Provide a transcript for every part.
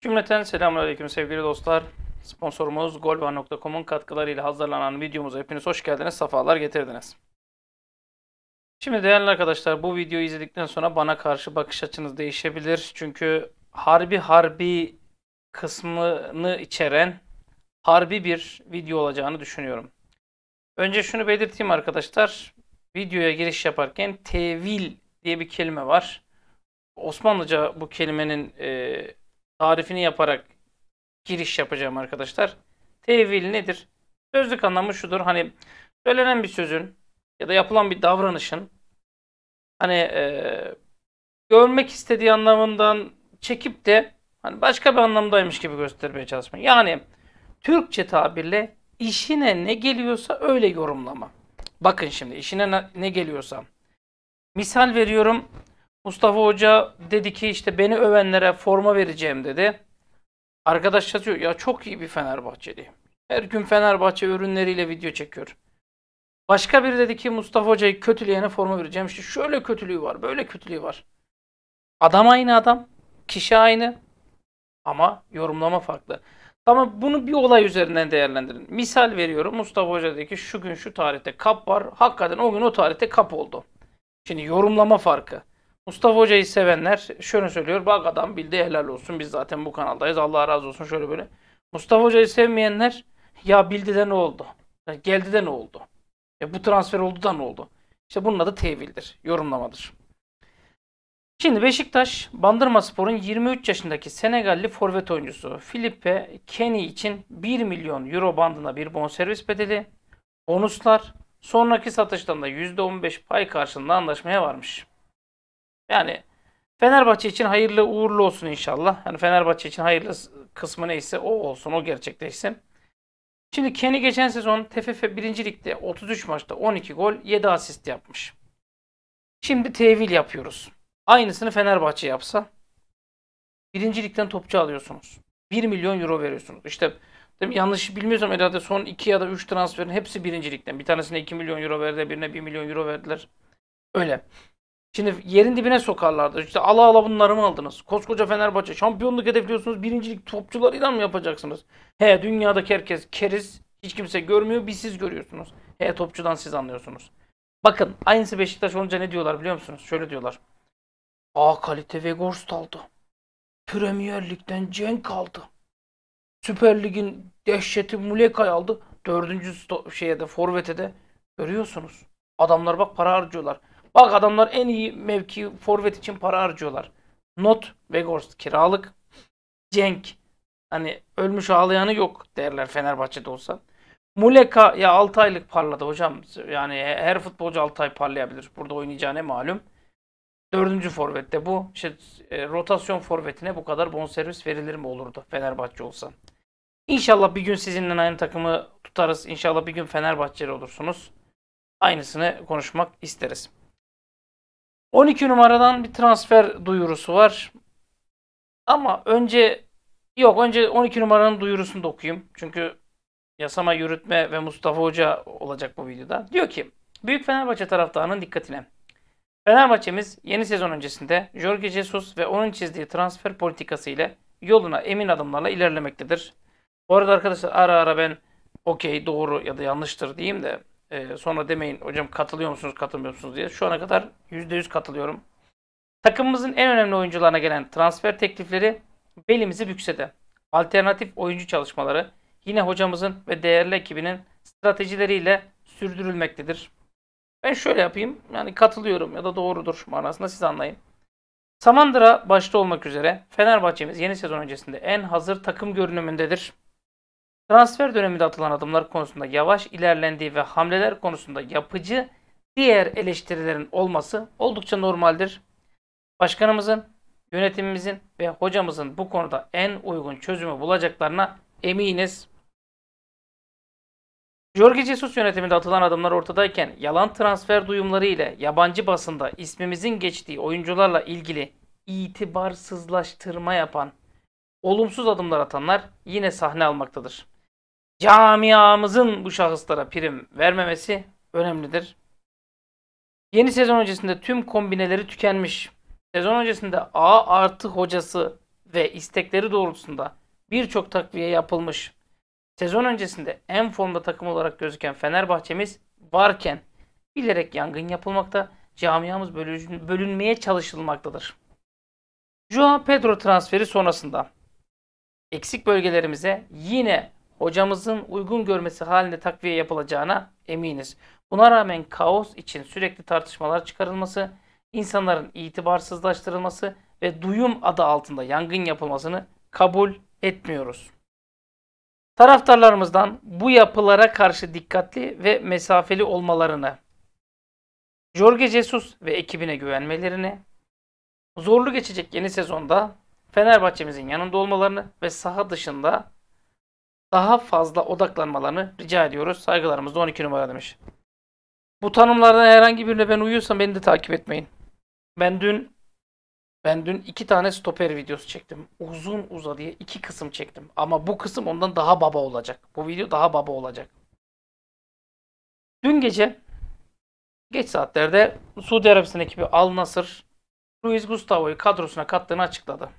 Cümleten selamünaleyküm sevgili dostlar. Sponsorumuz golban.com'un katkılarıyla hazırlanan videomuza hepiniz hoş geldiniz, sefalar getirdiniz. Şimdi değerli arkadaşlar bu videoyu izledikten sonra bana karşı bakış açınız değişebilir. Çünkü harbi harbi kısmını içeren harbi bir video olacağını düşünüyorum. Önce şunu belirteyim arkadaşlar. Videoya giriş yaparken tevil diye bir kelime var. Osmanlıca bu kelimenin e, tarifini yaparak giriş yapacağım arkadaşlar. Tevil nedir? Sözlük anlamı şudur. Hani söylenen bir sözün ya da yapılan bir davranışın hani e, görmek istediği anlamından çekip de hani başka bir anlamdaymış gibi göstermeye çalışma. Yani Türkçe tabirle işine ne geliyorsa öyle yorumlama. Bakın şimdi işine ne geliyorsa. Misal veriyorum Mustafa Hoca dedi ki işte beni övenlere forma vereceğim dedi. Arkadaş yazıyor ya çok iyi bir Fenerbahçeli. Her gün Fenerbahçe ürünleriyle video çekiyor. Başka biri dedi ki Mustafa Hoca'yı kötüleyene forma vereceğim. İşte şöyle kötülüğü var, böyle kötülüğü var. Adam aynı adam, kişi aynı ama yorumlama farklı. Ama bunu bir olay üzerinden değerlendirin. Misal veriyorum Mustafa Hoca dedi ki şu gün şu tarihte kap var. Hakikaten o gün o tarihte kap oldu. Şimdi yorumlama farkı. Mustafa Hoca'yı sevenler şöyle söylüyor. Bak adam bildi helal olsun. Biz zaten bu kanaldayız. Allah razı olsun şöyle böyle. Mustafa Hoca'yı sevmeyenler ya bildi de ne oldu? Ya geldi de ne oldu? E bu transfer oldu da ne oldu? İşte bunun adı tevildir. Yorumlamadır. Şimdi Beşiktaş, Bandırma Spor'un 23 yaşındaki Senegalli forvet oyuncusu Filipe Kenny için 1 milyon euro bandına bir bonservis bedeli, bonuslar, sonraki satıştan da %15 pay karşılığında anlaşmaya varmış. Yani Fenerbahçe için hayırlı uğurlu olsun inşallah. Yani Fenerbahçe için hayırlı kısmı neyse o olsun, o gerçekleşsin. Şimdi Kenny geçen sezon TFF 1. Lig'de 33 maçta 12 gol, 7 asist yapmış. Şimdi tevil yapıyoruz. Aynısını Fenerbahçe yapsa 1. Lig'den topçu alıyorsunuz. 1 milyon euro veriyorsunuz. İşte değil mi? yanlış bilmiyorsam herhalde son 2 ya da 3 transferin hepsi 1. Lig'den. Bir tanesine 2 milyon euro verdi, birine 1 milyon euro verdiler. Öyle. Şimdi yerin dibine sokarlardı. İşte ala ala bunları mı aldınız? Koskoca Fenerbahçe şampiyonluk hedefliyorsunuz. Birincilik topçularıyla mı yapacaksınız? He dünyadaki herkes keriz. Hiç kimse görmüyor. Bir siz görüyorsunuz. He topçudan siz anlıyorsunuz. Bakın aynısı Beşiktaş olunca ne diyorlar biliyor musunuz? Şöyle diyorlar. A kalite Weghorst aldı. Premier Lig'den Cenk aldı. Süper Lig'in dehşeti Mulekay aldı. Dördüncü şeyde forvete de görüyorsunuz. Adamlar bak para harcıyorlar. Bak adamlar en iyi mevki forvet için para harcıyorlar. Not Weghorst kiralık. Cenk hani ölmüş ağlayanı yok derler Fenerbahçe'de olsa. Muleka ya 6 aylık parladı hocam. Yani her futbolcu 6 ay parlayabilir. Burada oynayacağına malum. Dördüncü forvette bu. İşte e, rotasyon forvetine bu kadar bonservis verilir mi olurdu Fenerbahçe olsa. İnşallah bir gün sizinle aynı takımı tutarız. İnşallah bir gün Fenerbahçeli olursunuz. Aynısını konuşmak isteriz. 12 numaradan bir transfer duyurusu var. Ama önce yok önce 12 numaranın duyurusunu da okuyayım. Çünkü yasama yürütme ve Mustafa Hoca olacak bu videoda. Diyor ki Büyük Fenerbahçe taraftarının dikkatine. Fenerbahçemiz yeni sezon öncesinde Jorge Jesus ve onun çizdiği transfer politikası ile yoluna emin adımlarla ilerlemektedir. Bu arada arkadaşlar ara ara ben okey doğru ya da yanlıştır diyeyim de e, sonra demeyin hocam katılıyor musunuz katılmıyor musunuz diye. Şu ana kadar %100 katılıyorum. Takımımızın en önemli oyuncularına gelen transfer teklifleri belimizi büksede. Alternatif oyuncu çalışmaları yine hocamızın ve değerli ekibinin stratejileriyle sürdürülmektedir. Ben şöyle yapayım. Yani katılıyorum ya da doğrudur manasında siz anlayın. Samandıra başta olmak üzere Fenerbahçe'miz yeni sezon öncesinde en hazır takım görünümündedir transfer döneminde atılan adımlar konusunda yavaş ilerlendiği ve hamleler konusunda yapıcı diğer eleştirilerin olması oldukça normaldir. Başkanımızın, yönetimimizin ve hocamızın bu konuda en uygun çözümü bulacaklarına eminiz. Jorge Jesus yönetiminde atılan adımlar ortadayken yalan transfer duyumları ile yabancı basında ismimizin geçtiği oyuncularla ilgili itibarsızlaştırma yapan, olumsuz adımlar atanlar yine sahne almaktadır camiamızın bu şahıslara prim vermemesi önemlidir. Yeni sezon öncesinde tüm kombineleri tükenmiş. Sezon öncesinde A artı hocası ve istekleri doğrultusunda birçok takviye yapılmış. Sezon öncesinde en formda takım olarak gözüken Fenerbahçemiz varken bilerek yangın yapılmakta, camiamız bölünmeye çalışılmaktadır. Joao Pedro transferi sonrasında eksik bölgelerimize yine hocamızın uygun görmesi halinde takviye yapılacağına eminiz. Buna rağmen kaos için sürekli tartışmalar çıkarılması, insanların itibarsızlaştırılması ve duyum adı altında yangın yapılmasını kabul etmiyoruz. Taraftarlarımızdan bu yapılara karşı dikkatli ve mesafeli olmalarını, Jorge Jesus ve ekibine güvenmelerini, zorlu geçecek yeni sezonda Fenerbahçe'mizin yanında olmalarını ve saha dışında daha fazla odaklanmalarını rica ediyoruz. Saygılarımızla 12 numara demiş. Bu tanımlardan herhangi birine ben uyuyorsam beni de takip etmeyin. Ben dün ben dün iki tane stoper videosu çektim. Uzun uza diye iki kısım çektim. Ama bu kısım ondan daha baba olacak. Bu video daha baba olacak. Dün gece geç saatlerde Suudi Arabistan ekibi Al Nasır Luis Gustavo'yu kadrosuna kattığını açıkladı.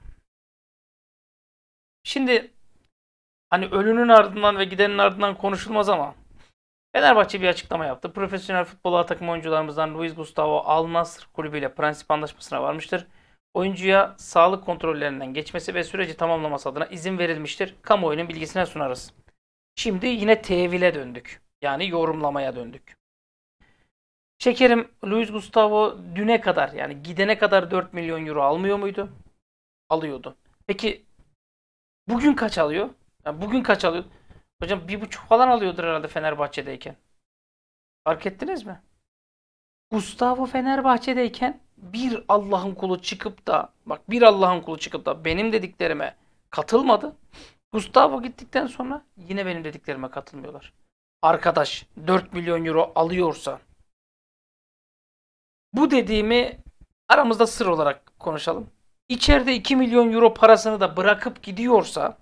Şimdi Hani ölünün ardından ve gidenin ardından konuşulmaz ama Fenerbahçe bir açıklama yaptı. Profesyonel futbol takım oyuncularımızdan Luis Gustavo Almas kulübüyle prensip anlaşmasına varmıştır. Oyuncuya sağlık kontrollerinden geçmesi ve süreci tamamlaması adına izin verilmiştir. Kamuoyunun bilgisine sunarız. Şimdi yine tevile döndük. Yani yorumlamaya döndük. Şekerim Luis Gustavo düne kadar yani gidene kadar 4 milyon euro almıyor muydu? Alıyordu. Peki bugün kaç alıyor? Yani bugün kaç alıyor? Hocam bir buçuk falan alıyordur herhalde Fenerbahçe'deyken. Fark ettiniz mi? Gustavo Fenerbahçe'deyken bir Allah'ın kulu çıkıp da bak bir Allah'ın kulu çıkıp da benim dediklerime katılmadı. Gustavo gittikten sonra yine benim dediklerime katılmıyorlar. Arkadaş 4 milyon euro alıyorsa bu dediğimi aramızda sır olarak konuşalım. İçeride 2 milyon euro parasını da bırakıp gidiyorsa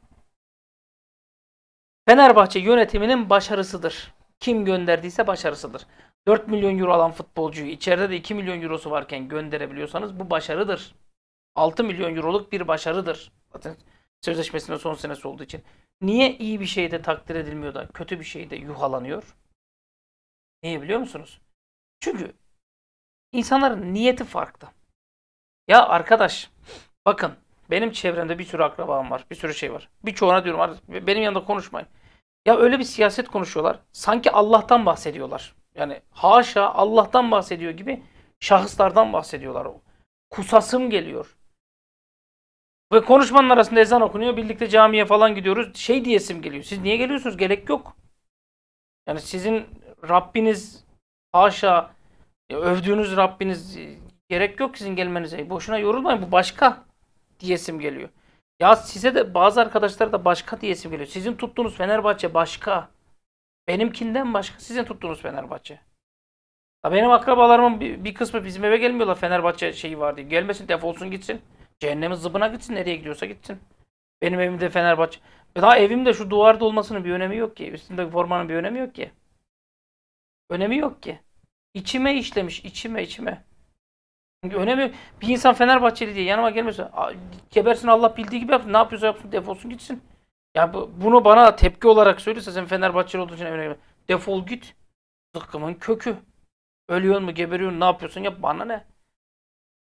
Fenerbahçe yönetiminin başarısıdır. Kim gönderdiyse başarısıdır. 4 milyon euro alan futbolcuyu içeride de 2 milyon eurosu varken gönderebiliyorsanız bu başarıdır. 6 milyon euroluk bir başarıdır. Zaten sözleşmesinin son senesi olduğu için. Niye iyi bir şeyde takdir edilmiyor da kötü bir şeyde yuhalanıyor? Niye biliyor musunuz? Çünkü insanların niyeti farklı. Ya arkadaş bakın benim çevremde bir sürü akrabam var. Bir sürü şey var. Birçoğuna diyorum benim yanında konuşmayın. Ya öyle bir siyaset konuşuyorlar. Sanki Allah'tan bahsediyorlar. Yani haşa Allah'tan bahsediyor gibi şahıslardan bahsediyorlar. Kusasım geliyor. Ve konuşmanın arasında ezan okunuyor. Birlikte camiye falan gidiyoruz. Şey diyesim geliyor. Siz niye geliyorsunuz? Gerek yok. Yani sizin Rabbiniz haşa övdüğünüz Rabbiniz e, gerek yok sizin gelmenize. Boşuna yorulmayın. Bu başka diyesim geliyor. Ya size de bazı arkadaşlara da başka diyesim geliyor. Sizin tuttuğunuz Fenerbahçe başka. Benimkinden başka sizin tuttuğunuz Fenerbahçe. Ya benim akrabalarımın bir, bir kısmı bizim eve gelmiyorlar Fenerbahçe şeyi var diye. Gelmesin defolsun gitsin. Cehennemin zıbına gitsin nereye gidiyorsa gitsin. Benim evimde Fenerbahçe. E daha evimde şu duvarda olmasının bir önemi yok ki. Üstündeki formanın bir önemi yok ki. Önemi yok ki. İçime işlemiş, içime içime. Önemli bir insan Fenerbahçeli diye yanıma gelmiyorsa gebersin Allah bildiği gibi yapsın. Ne yapıyorsa yapsın defolsun gitsin. Ya bu, bunu bana tepki olarak söylüyorsa sen Fenerbahçeli olduğun için önemli. Defol git. Zıkkımın kökü. Ölüyor mu geberiyorsun? ne yapıyorsun yap bana ne?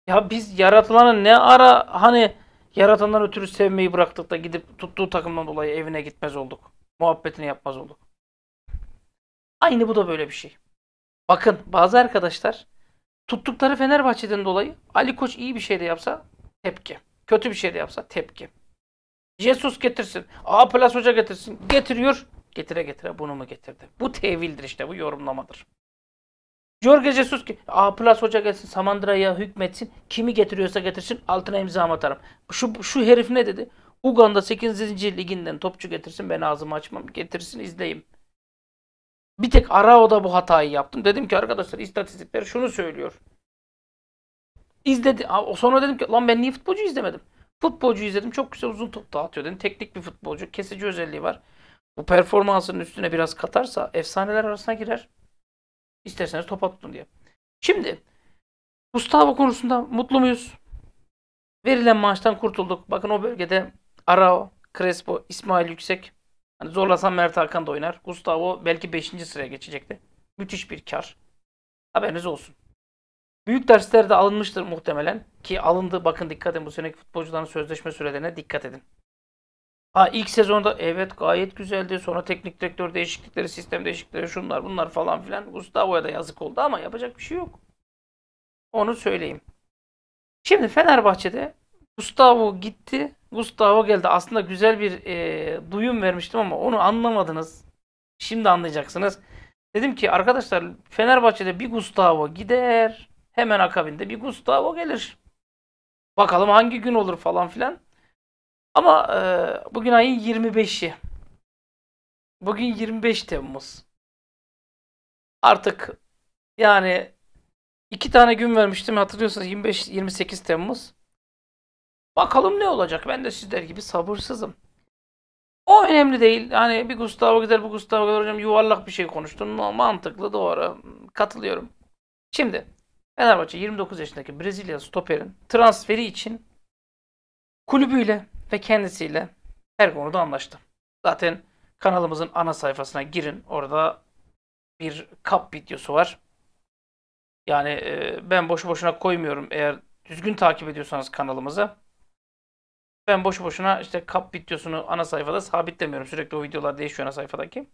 Ya biz yaratılanın ne ara hani yaratandan ötürü sevmeyi bıraktık da gidip tuttuğu takımdan dolayı evine gitmez olduk. Muhabbetini yapmaz olduk. Aynı bu da böyle bir şey. Bakın bazı arkadaşlar tuttukları Fenerbahçe'den dolayı Ali Koç iyi bir şey de yapsa tepki. Kötü bir şey de yapsa tepki. Jesus getirsin. A Plus Hoca getirsin. Getiriyor. Getire getire bunu mu getirdi? Bu tevildir işte. Bu yorumlamadır. Jorge Jesus ki A Plus Hoca gelsin Samandıra'ya hükmetsin. Kimi getiriyorsa getirsin altına imza atarım. Şu, şu herif ne dedi? Uganda 8. liginden topçu getirsin ben ağzımı açmam. Getirsin izleyeyim. Bir tek Arao'da bu hatayı yaptım. Dedim ki arkadaşlar istatistikler şunu söylüyor. İzledi. Sonra dedim ki lan ben niye futbolcu izlemedim? Futbolcu izledim. Çok güzel uzun top dağıtıyor dedim. Teknik bir futbolcu. Kesici özelliği var. Bu performansının üstüne biraz katarsa efsaneler arasına girer. İsterseniz topa tutun diye. Şimdi Gustavo konusunda mutlu muyuz? Verilen maaştan kurtulduk. Bakın o bölgede Arao, Crespo, İsmail Yüksek Hani zorlasan Mert Hakan da oynar. Gustavo belki 5. sıraya geçecekti. Müthiş bir kar. Haberiniz olsun. Büyük dersler de alınmıştır muhtemelen. Ki alındı. Bakın dikkat edin. Bu seneki futbolcuların sözleşme sürelerine dikkat edin. Ha ilk sezonda evet gayet güzeldi. Sonra teknik direktör değişiklikleri, sistem değişiklikleri şunlar bunlar falan filan. Gustavo'ya da yazık oldu ama yapacak bir şey yok. Onu söyleyeyim. Şimdi Fenerbahçe'de Gustavo gitti. Gustavo geldi. Aslında güzel bir e, duyum vermiştim ama onu anlamadınız. Şimdi anlayacaksınız. Dedim ki arkadaşlar Fenerbahçe'de bir Gustavo gider. Hemen akabinde bir Gustavo gelir. Bakalım hangi gün olur falan filan. Ama e, bugün ayın 25'i. Bugün 25 Temmuz. Artık yani iki tane gün vermiştim hatırlıyorsunuz 25 28 Temmuz. Bakalım ne olacak? Ben de sizler gibi sabırsızım. O önemli değil. Hani bir Gustavo gider bu Gustavo gider hocam yuvarlak bir şey konuştun. Mantıklı doğru. Katılıyorum. Şimdi Fenerbahçe 29 yaşındaki Brezilya stoperin transferi için kulübüyle ve kendisiyle her konuda anlaştı. Zaten kanalımızın ana sayfasına girin. Orada bir kap videosu var. Yani e, ben boşu boşuna koymuyorum. Eğer düzgün takip ediyorsanız kanalımızı ben boşu boşuna işte kap videosunu ana sayfada sabitlemiyorum. Sürekli o videolar değişiyor ana sayfadaki.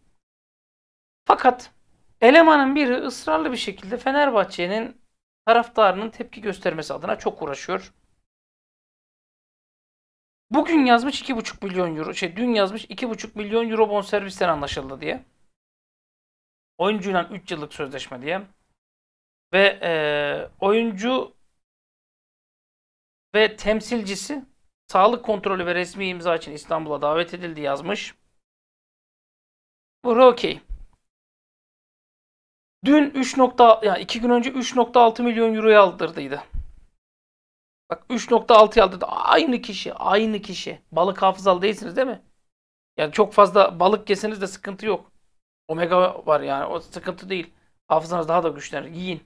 Fakat elemanın biri ısrarlı bir şekilde Fenerbahçe'nin taraftarının tepki göstermesi adına çok uğraşıyor. Bugün yazmış 2,5 milyon euro, şey dün yazmış 2,5 milyon euro bon servisten anlaşıldı diye. Oyuncuyla 3 yıllık sözleşme diye. Ve e, oyuncu ve temsilcisi sağlık kontrolü ve resmi imza için İstanbul'a davet edildi yazmış. Burada okey. Dün 3. yani 2 gün önce 3.6 milyon euroya aldırdıydı. Bak 3.6 aldırdı. Aynı kişi, aynı kişi. Balık hafızalı değilsiniz değil mi? Yani çok fazla balık yeseniz de sıkıntı yok. Omega var yani o sıkıntı değil. Hafızanız daha da güçlenir. Yiyin.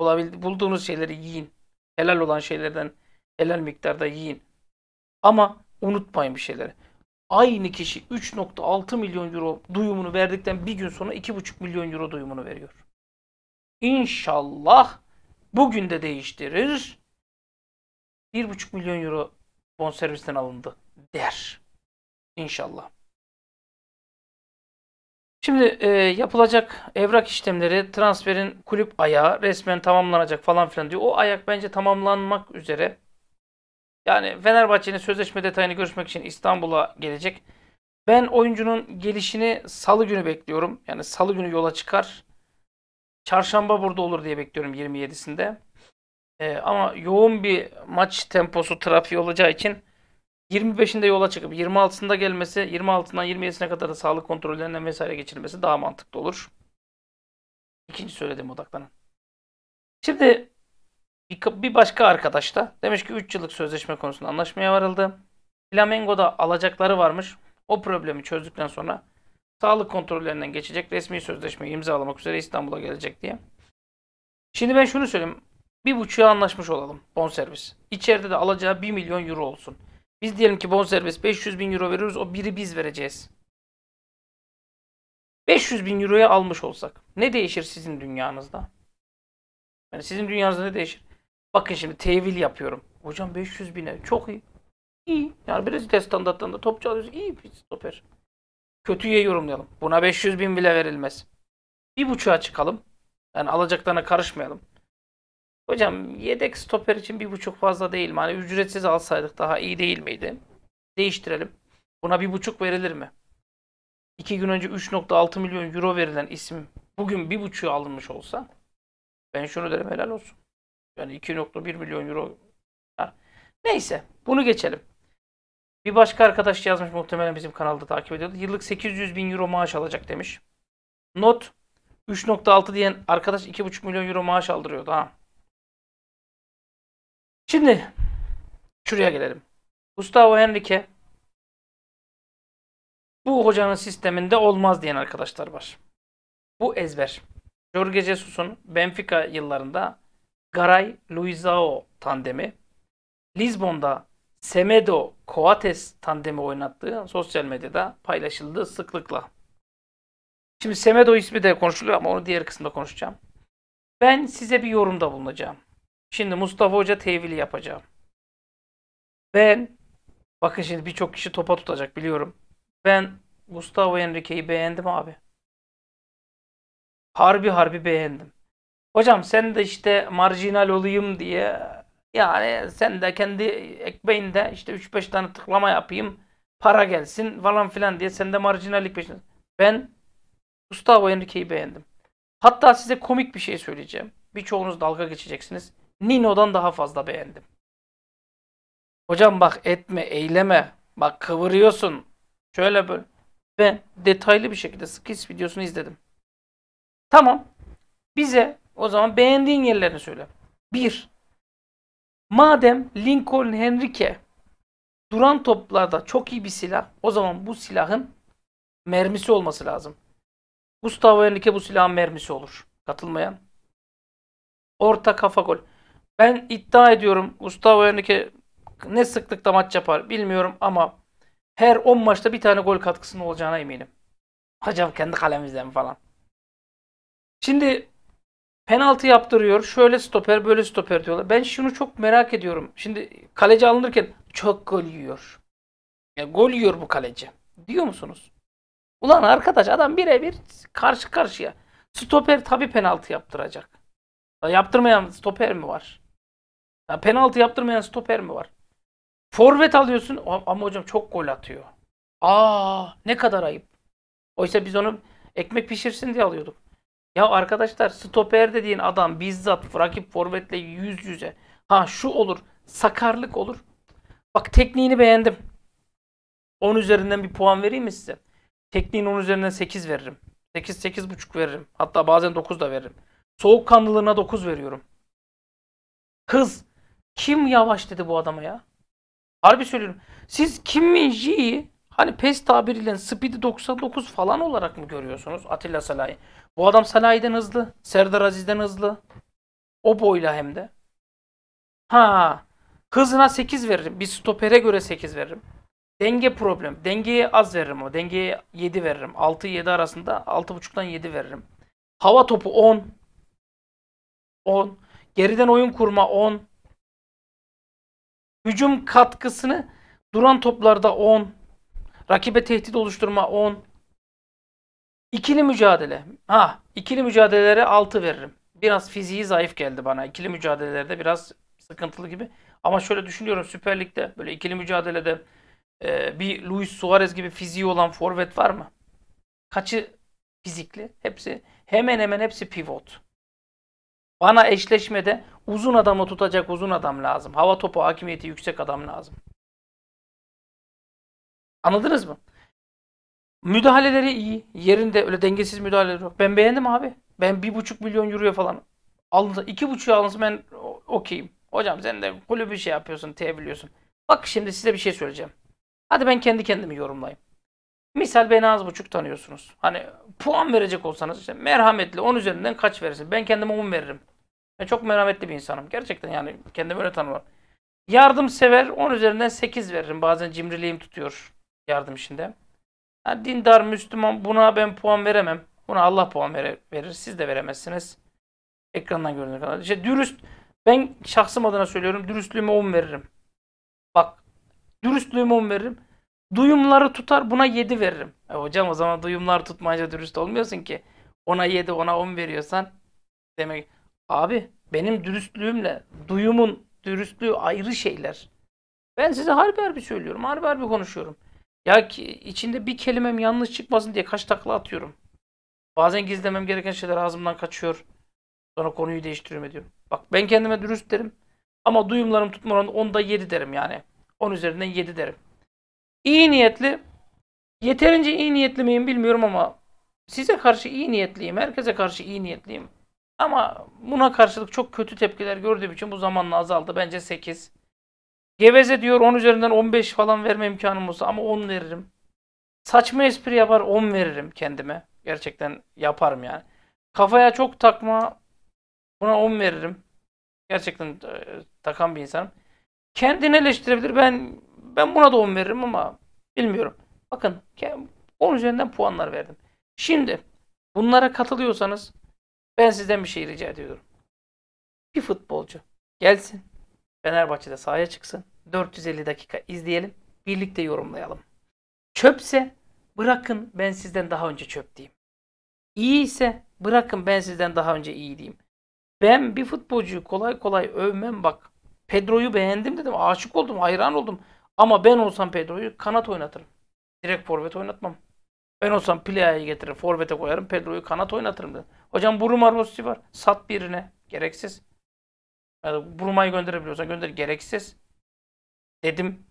Bulabildi, bulduğunuz şeyleri yiyin. Helal olan şeylerden helal miktarda yiyin. Ama unutmayın bir şeyleri. Aynı kişi 3.6 milyon euro duyumunu verdikten bir gün sonra 2.5 milyon euro duyumunu veriyor. İnşallah bugün de değiştirir. 1.5 milyon euro bonservisten alındı der. İnşallah. Şimdi e, yapılacak evrak işlemleri transferin kulüp ayağı resmen tamamlanacak falan filan diyor. O ayak bence tamamlanmak üzere. Yani Fenerbahçe'nin sözleşme detayını görüşmek için İstanbul'a gelecek. Ben oyuncunun gelişini salı günü bekliyorum. Yani salı günü yola çıkar. Çarşamba burada olur diye bekliyorum 27'sinde. Ee, ama yoğun bir maç temposu trafiği olacağı için 25'inde yola çıkıp 26'sında gelmesi, 26'dan 27'sine kadar da sağlık kontrollerinden vesaire geçirilmesi daha mantıklı olur. İkinci söylediğim odaklanın. Şimdi bir başka arkadaş da demiş ki 3 yıllık sözleşme konusunda anlaşmaya varıldı. Flamengo'da alacakları varmış. O problemi çözdükten sonra sağlık kontrollerinden geçecek resmi sözleşmeyi imzalamak üzere İstanbul'a gelecek diye. Şimdi ben şunu söyleyeyim. Bir buçuğa anlaşmış olalım bonservis. İçeride de alacağı 1 milyon euro olsun. Biz diyelim ki bonservis 500 bin euro veriyoruz. O biri biz vereceğiz. 500 bin euroya almış olsak ne değişir sizin dünyanızda? Yani sizin dünyanızda ne değişir? Bakın şimdi tevil yapıyorum. Hocam 500 bine çok iyi. İyi. Yani Brezilya standartlarında topçu alıyoruz. İyi bir stoper. Kötüye yorumlayalım. Buna 500 bin bile verilmez. Bir buçuğa çıkalım. Yani alacaklarına karışmayalım. Hocam yedek stoper için bir buçuk fazla değil mi? Hani ücretsiz alsaydık daha iyi değil miydi? Değiştirelim. Buna bir buçuk verilir mi? İki gün önce 3.6 milyon euro verilen isim bugün bir buçuğu alınmış olsa ben şunu derim helal olsun. Yani 2.1 milyon euro. Neyse bunu geçelim. Bir başka arkadaş yazmış muhtemelen bizim kanalda takip ediyordu. Yıllık 800 bin euro maaş alacak demiş. Not 3.6 diyen arkadaş 2.5 milyon euro maaş aldırıyordu ha. Şimdi şuraya gelelim. Gustavo Henrique bu hocanın sisteminde olmaz diyen arkadaşlar var. Bu ezber. Jorge Jesus'un Benfica yıllarında Garay-Luizao tandemi, Lisbon'da Semedo Coates tandemi oynattığı sosyal medyada paylaşıldı sıklıkla. Şimdi Semedo ismi de konuşuluyor ama onu diğer kısımda konuşacağım. Ben size bir yorumda bulunacağım. Şimdi Mustafa Hoca tevili yapacağım. Ben bakın şimdi birçok kişi topa tutacak biliyorum. Ben Gustavo Enrique'yi beğendim abi. Harbi harbi beğendim. Hocam sen de işte marjinal olayım diye yani sen de kendi ekmeğinde işte 3-5 tane tıklama yapayım para gelsin falan filan diye sen de marjinallik peşinde. Ben Gustavo Henrique'yi beğendim. Hatta size komik bir şey söyleyeceğim. Birçoğunuz dalga geçeceksiniz. Nino'dan daha fazla beğendim. Hocam bak etme, eyleme. Bak kıvırıyorsun. Şöyle böyle. Ben detaylı bir şekilde skis videosunu izledim. Tamam. Bize o zaman beğendiğin yerlerini söyle. 1. Madem Lincoln Henrique duran toplarda çok iyi bir silah, o zaman bu silahın mermisi olması lazım. Gustavo Henrique bu silahın mermisi olur. Katılmayan. Orta kafa gol. Ben iddia ediyorum Gustavo Henrique ne sıklıkta maç yapar bilmiyorum ama her 10 maçta bir tane gol katkısının olacağına eminim. Hocam kendi kalemizden falan. Şimdi penaltı yaptırıyor. Şöyle stoper, böyle stoper diyorlar. Ben şunu çok merak ediyorum. Şimdi kaleci alınırken çok gol yiyor. Ya gol yiyor bu kaleci. Diyor musunuz? Ulan arkadaş adam birebir karşı karşıya. Stoper tabi penaltı yaptıracak. yaptırmayan stoper mi var? Ya penaltı yaptırmayan stoper mi var? Forvet alıyorsun ama hocam çok gol atıyor. Aa ne kadar ayıp. Oysa biz onu ekmek pişirsin diye alıyorduk. Ya arkadaşlar stoper dediğin adam bizzat rakip forvetle yüz yüze. Ha şu olur. Sakarlık olur. Bak tekniğini beğendim. 10 üzerinden bir puan vereyim mi size? Tekniğin 10 üzerinden 8 veririm. 8 8,5 veririm. Hatta bazen 9 da veririm. Soğuk Soğukkanlılığına 9 veriyorum. Hız. Kim yavaş dedi bu adama ya? Harbi söylüyorum. Siz Kim Min Ji'yi Hani PES tabiriyle Speed'i 99 falan olarak mı görüyorsunuz Atilla Salahi? Bu adam Salahi'den hızlı. Serdar Aziz'den hızlı. O boyla hem de. Ha, hızına 8 veririm. Bir stopere göre 8 veririm. Denge problem. Dengeye az veririm o. Dengeye 7 veririm. 6-7 arasında 6.5'tan 7 veririm. Hava topu 10. 10. Geriden oyun kurma 10. Hücum katkısını duran toplarda 10. Rakibe tehdit oluşturma 10. İkili mücadele. Ha, ikili mücadelelere 6 veririm. Biraz fiziği zayıf geldi bana. İkili mücadelelerde biraz sıkıntılı gibi. Ama şöyle düşünüyorum Süper Lig'de böyle ikili mücadelede e, bir Luis Suarez gibi fiziği olan forvet var mı? Kaçı fizikli? Hepsi hemen hemen hepsi pivot. Bana eşleşmede uzun adamı tutacak uzun adam lazım. Hava topu hakimiyeti yüksek adam lazım. Anladınız mı? Müdahaleleri iyi. Yerinde öyle dengesiz müdahaleleri yok. Ben beğendim abi. Ben bir buçuk milyon euroya falan aldım, iki buçuğa alınsa ben okeyim. Hocam sen de kulübü şey yapıyorsun, teviliyorsun. Bak şimdi size bir şey söyleyeceğim. Hadi ben kendi kendimi yorumlayayım. Misal beni az buçuk tanıyorsunuz. Hani puan verecek olsanız işte merhametli 10 üzerinden kaç verirsin? Ben kendime 10 veririm. Ben çok merhametli bir insanım. Gerçekten yani kendimi öyle tanımlarım. Yardımsever 10 üzerinden 8 veririm. Bazen cimriliğim tutuyor yardım işinde. Yani dindar, Müslüman buna ben puan veremem. Buna Allah puan verir. Siz de veremezsiniz. Ekrandan görünen kadar. İşte dürüst, ben şahsım adına söylüyorum. Dürüstlüğüme 10 veririm. Bak, dürüstlüğüme 10 veririm. Duyumları tutar, buna 7 veririm. E hocam o zaman duyumlar tutmayınca dürüst olmuyorsun ki. Ona 7, ona 10 veriyorsan demek abi benim dürüstlüğümle duyumun dürüstlüğü ayrı şeyler. Ben size harbi harbi söylüyorum. Harbi harbi konuşuyorum. Ya ki içinde bir kelimem yanlış çıkmasın diye kaç takla atıyorum. Bazen gizlemem gereken şeyler ağzımdan kaçıyor. Sonra konuyu değiştiriyorum ediyorum. Bak ben kendime dürüst derim. Ama duyumlarım tutma oranı 10'da 7 derim yani. 10 üzerinden 7 derim. İyi niyetli. Yeterince iyi niyetli miyim bilmiyorum ama size karşı iyi niyetliyim. Herkese karşı iyi niyetliyim. Ama buna karşılık çok kötü tepkiler gördüğüm için bu zamanla azaldı. Bence 8. Geveze diyor 10 üzerinden 15 falan verme imkanım olsa ama 10 veririm. Saçma espri yapar 10 veririm kendime. Gerçekten yaparım yani. Kafaya çok takma buna 10 veririm. Gerçekten e, takan bir insanım. Kendini eleştirebilir. Ben ben buna da 10 veririm ama bilmiyorum. Bakın 10 üzerinden puanlar verdim. Şimdi bunlara katılıyorsanız ben sizden bir şey rica ediyorum. Bir futbolcu gelsin Fenerbahçe'de sahaya çıksın. 450 dakika izleyelim. Birlikte yorumlayalım. Çöpse bırakın ben sizden daha önce çöp diyeyim. İyi ise bırakın ben sizden daha önce iyi diyeyim. Ben bir futbolcuyu kolay kolay övmem bak. Pedro'yu beğendim dedim. Aşık oldum, hayran oldum. Ama ben olsam Pedro'yu kanat oynatırım. Direkt forvet oynatmam. Ben olsam Pilea'yı getirir, forvete koyarım, Pedro'yu kanat oynatırım dedim. Hocam Bruno Rossi var. Sat birine. Gereksiz. Yani Bruma'yı gönderebiliyorsan gönder gereksiz. Dedim.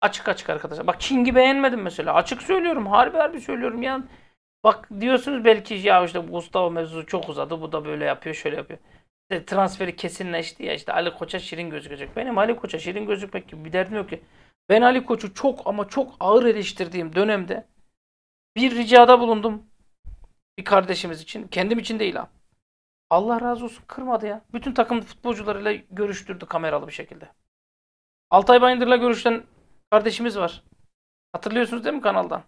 Açık açık arkadaşlar. Bak King'i beğenmedim mesela. Açık söylüyorum. Harbi harbi söylüyorum. Yani bak diyorsunuz belki ya işte Gustavo mevzusu çok uzadı. Bu da böyle yapıyor şöyle yapıyor. İşte transferi kesinleşti ya işte Ali Koç'a şirin gözükecek. Benim Ali Koç'a şirin gözükmek gibi bir derdim yok ki. Ben Ali Koç'u çok ama çok ağır eleştirdiğim dönemde bir ricada bulundum. Bir kardeşimiz için. Kendim için değil ha. Allah razı olsun kırmadı ya. Bütün takım futbolcularıyla görüştürdü kameralı bir şekilde. Altay Bayındır'la görüşten kardeşimiz var. Hatırlıyorsunuz değil mi kanaldan?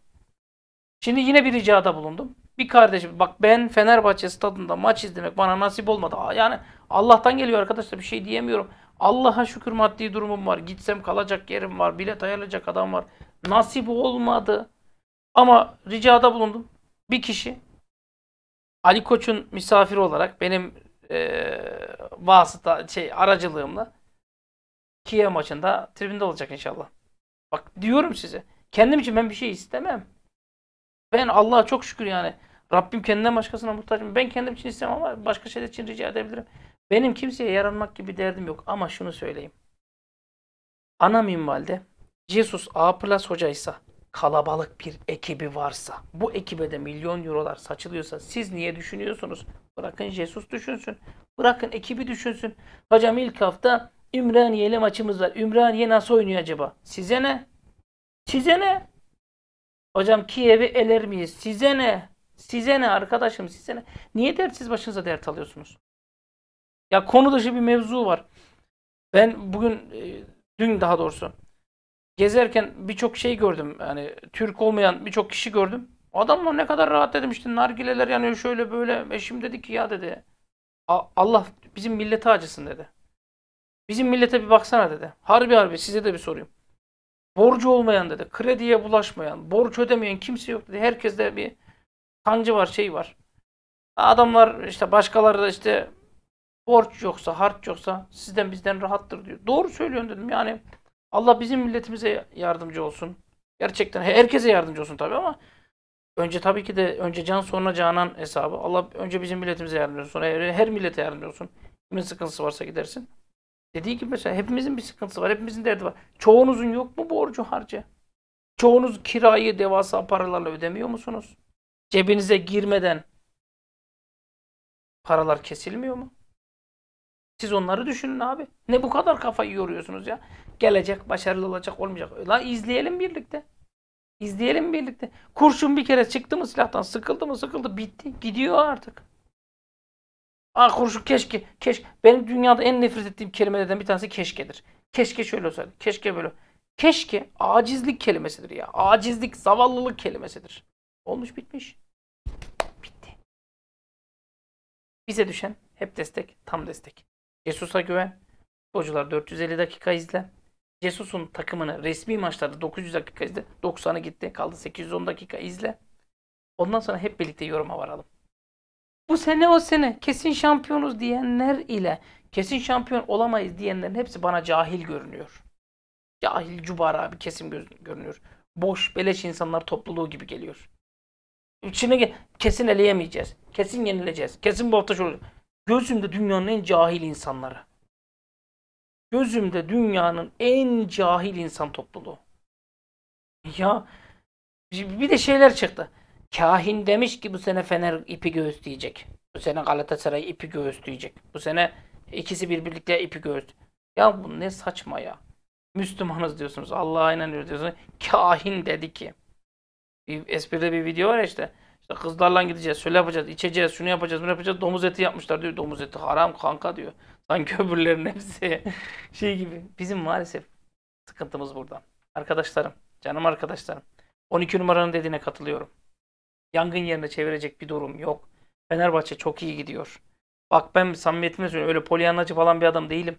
Şimdi yine bir ricada bulundum. Bir kardeşim bak ben Fenerbahçe stadında maç izlemek bana nasip olmadı. Yani Allah'tan geliyor arkadaşlar bir şey diyemiyorum. Allah'a şükür maddi durumum var. Gitsem kalacak yerim var. Bilet ayarlayacak adam var. Nasip olmadı. Ama ricada bulundum. Bir kişi Ali Koç'un misafiri olarak benim e, vasıta şey aracılığımla Kiev maçında tribünde olacak inşallah. Bak diyorum size. Kendim için ben bir şey istemem. Ben Allah'a çok şükür yani. Rabbim kendinden başkasına muhtacım. Ben kendim için istemem ama başka şeyler için rica edebilirim. Benim kimseye yaranmak gibi derdim yok. Ama şunu söyleyeyim. Ana minvalde Jesus A plus hocaysa kalabalık bir ekibi varsa, bu ekibe de milyon eurolar saçılıyorsa siz niye düşünüyorsunuz? Bırakın Jesus düşünsün. Bırakın ekibi düşünsün. Hocam ilk hafta Ümraniye ile maçımız var. Ümraniye nasıl oynuyor acaba? Size ne? Size ne? Hocam Kiev'i eler miyiz? Size ne? Size ne arkadaşım size ne? Niye dert siz başınıza dert alıyorsunuz? Ya konu dışı bir mevzu var. Ben bugün, e, dün daha doğrusu gezerken birçok şey gördüm. Hani Türk olmayan birçok kişi gördüm. Adamlar ne kadar rahat dedim işte nargileler yanıyor şöyle böyle. Eşim dedi ki ya dedi Allah bizim millete acısın dedi. Bizim millete bir baksana dedi. Harbi harbi size de bir sorayım. Borcu olmayan dedi. Krediye bulaşmayan, borç ödemeyen kimse yok dedi. Herkeste bir sancı var, şey var. Adamlar işte başkaları da işte borç yoksa, harç yoksa sizden bizden rahattır diyor. Doğru söylüyorsun dedim yani. Allah bizim milletimize yardımcı olsun. Gerçekten herkese yardımcı olsun tabii ama önce tabii ki de önce can sonra canan hesabı. Allah önce bizim milletimize yardımcı olsun. Sonra her, millete yardımcı olsun. Kimin sıkıntısı varsa gidersin. Dediği gibi mesela hepimizin bir sıkıntısı var. Hepimizin derdi var. Çoğunuzun yok mu borcu harcı Çoğunuz kirayı devasa paralarla ödemiyor musunuz? Cebinize girmeden paralar kesilmiyor mu? Siz onları düşünün abi. Ne bu kadar kafayı yoruyorsunuz ya. Gelecek, başarılı olacak, olmayacak. La izleyelim birlikte. İzleyelim birlikte. Kurşun bir kere çıktı mı silahtan, sıkıldı mı sıkıldı, bitti. Gidiyor artık. Aa kurşun keşke, keşke. Benim dünyada en nefret ettiğim kelimelerden bir tanesi keşkedir. Keşke şöyle olsaydı, keşke böyle. Keşke acizlik kelimesidir ya. Acizlik, zavallılık kelimesidir. Olmuş bitmiş. Bitti. Bize düşen hep destek, tam destek. Jesus'a güven. Futbolcular 450 dakika izle. Jesus'un takımını resmi maçlarda 900 dakika izle. 90'ı gitti. Kaldı 810 dakika izle. Ondan sonra hep birlikte yoruma varalım. Bu sene o sene kesin şampiyonuz diyenler ile kesin şampiyon olamayız diyenlerin hepsi bana cahil görünüyor. Cahil cubara abi kesin görünüyor. Boş beleş insanlar topluluğu gibi geliyor. İçine kesin eleyemeyeceğiz. Kesin yenileceğiz. Kesin bu hafta şu Gözümde dünyanın en cahil insanları. Gözümde dünyanın en cahil insan topluluğu. Ya bir de şeyler çıktı. Kahin demiş ki bu sene Fener ipi göğüsleyecek. Bu sene Galatasaray ipi göğüsleyecek. Bu sene ikisi bir birlikte ipi göğüs. Ya bu ne saçma ya. Müslümanız diyorsunuz. Allah'a inanıyoruz diyorsunuz. Kahin dedi ki. Bir, espride bir video var işte. İşte kızlarla gideceğiz, şöyle yapacağız, içeceğiz, şunu yapacağız, bunu yapacağız. Domuz eti yapmışlar diyor. Domuz eti haram kanka diyor. Sanki öbürlerin hepsi şey gibi. Bizim maalesef sıkıntımız burada. Arkadaşlarım, canım arkadaşlarım. 12 numaranın dediğine katılıyorum. Yangın yerine çevirecek bir durum yok. Fenerbahçe çok iyi gidiyor. Bak ben samimiyetimle söylüyorum. Öyle polyanlacı falan bir adam değilim.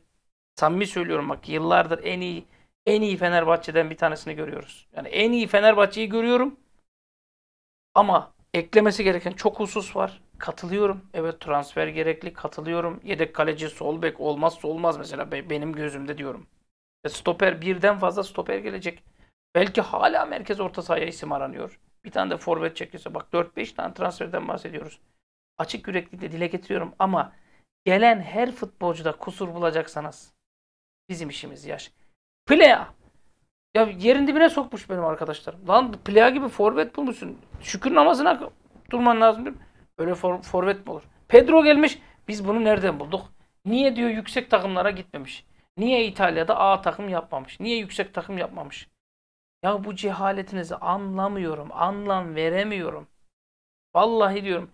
Samimi söylüyorum bak yıllardır en iyi en iyi Fenerbahçe'den bir tanesini görüyoruz. Yani en iyi Fenerbahçe'yi görüyorum. Ama Eklemesi gereken çok husus var. Katılıyorum. Evet transfer gerekli. Katılıyorum. Yedek kaleci sol bek olmazsa olmaz mesela benim gözümde diyorum. E stoper birden fazla stoper gelecek. Belki hala merkez orta sahaya isim aranıyor. Bir tane de forvet çekilse bak 4-5 tane transferden bahsediyoruz. Açık yüreklilikle dile getiriyorum ama gelen her futbolcuda kusur bulacaksanız bizim işimiz yaş. Playa ya yerin dibine sokmuş benim arkadaşlarım. Lan plağa gibi forvet bulmuşsun. Şükür namazına durman lazım. Öyle for, forvet mi olur? Pedro gelmiş. Biz bunu nereden bulduk? Niye diyor yüksek takımlara gitmemiş? Niye İtalya'da A takım yapmamış? Niye yüksek takım yapmamış? Ya bu cehaletinizi anlamıyorum. Anlam veremiyorum. Vallahi diyorum.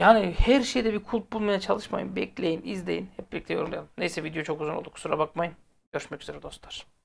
Yani her şeyde bir kulp bulmaya çalışmayın. Bekleyin, izleyin. Hep birlikte Neyse video çok uzun oldu. Kusura bakmayın. Görüşmek üzere dostlar.